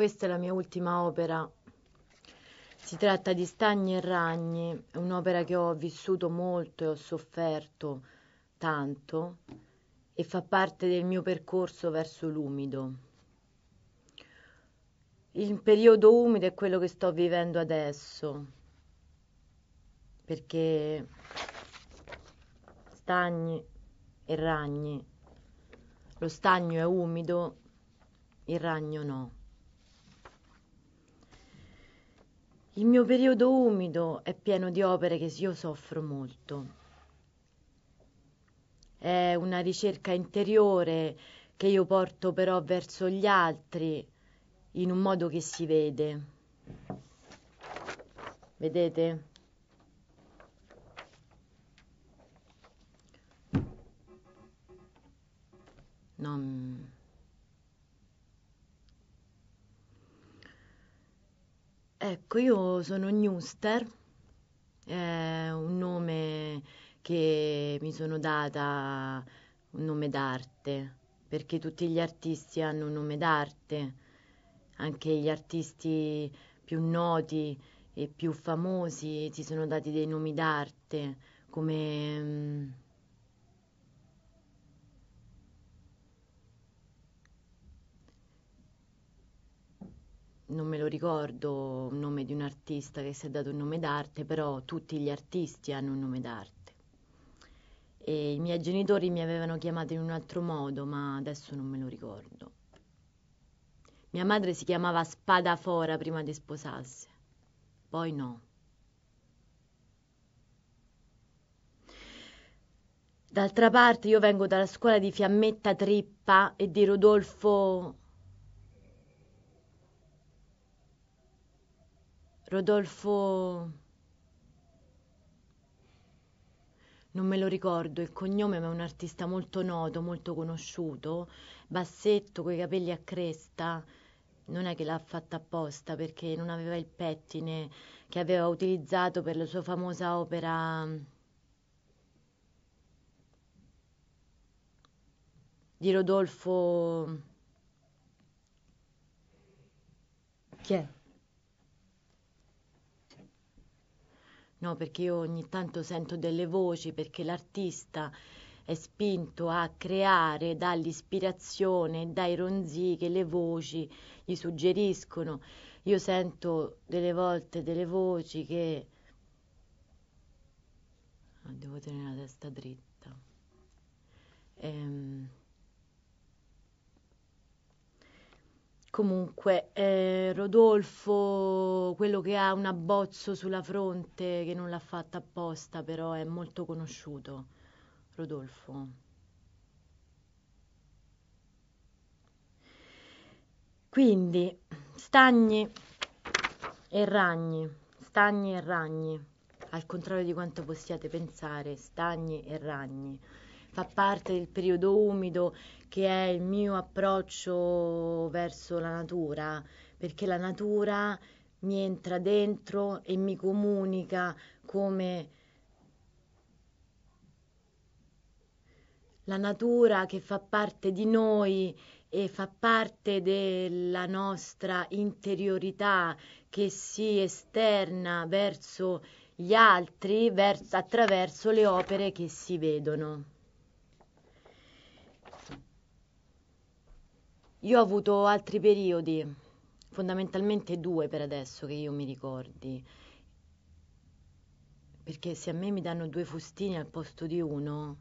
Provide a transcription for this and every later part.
Questa è la mia ultima opera. Si tratta di Stagni e Ragni, un'opera che ho vissuto molto e ho sofferto tanto e fa parte del mio percorso verso l'umido. Il periodo umido è quello che sto vivendo adesso, perché stagni e ragni, lo stagno è umido, il ragno no. Il mio periodo umido è pieno di opere che io soffro molto. È una ricerca interiore che io porto però verso gli altri in un modo che si vede. Vedete? Non... Ecco, io sono Newster, è un nome che mi sono data, un nome d'arte, perché tutti gli artisti hanno un nome d'arte, anche gli artisti più noti e più famosi si sono dati dei nomi d'arte, come... Mm, non me lo ricordo il nome di un artista che si è dato un nome d'arte, però tutti gli artisti hanno un nome d'arte. E I miei genitori mi avevano chiamato in un altro modo, ma adesso non me lo ricordo. Mia madre si chiamava Spadafora prima di sposarsi, poi no. D'altra parte io vengo dalla scuola di Fiammetta Trippa e di Rodolfo Rodolfo... Non me lo ricordo il cognome, ma è un artista molto noto, molto conosciuto, bassetto, coi capelli a cresta. Non è che l'ha fatta apposta perché non aveva il pettine che aveva utilizzato per la sua famosa opera di Rodolfo. Chi è? no? perché io ogni tanto sento delle voci, perché l'artista è spinto a creare dall'ispirazione, dai ronzii che le voci gli suggeriscono. Io sento delle volte delle voci che... Ah, devo tenere la testa dritta. Ehm Comunque, eh, Rodolfo, quello che ha un abbozzo sulla fronte, che non l'ha fatta apposta, però è molto conosciuto. Rodolfo. Quindi, stagni e ragni, stagni e ragni, al contrario di quanto possiate pensare, stagni e ragni fa parte del periodo umido che è il mio approccio verso la natura, perché la natura mi entra dentro e mi comunica come la natura che fa parte di noi e fa parte della nostra interiorità che si esterna verso gli altri verso, attraverso le opere che si vedono. Io ho avuto altri periodi, fondamentalmente due per adesso che io mi ricordi. Perché se a me mi danno due fustini al posto di uno,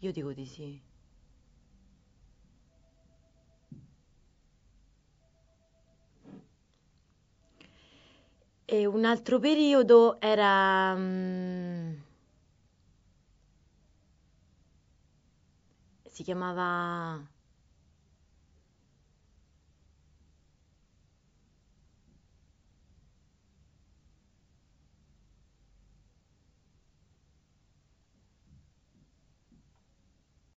io dico di sì. E un altro periodo era... Mm, si chiamava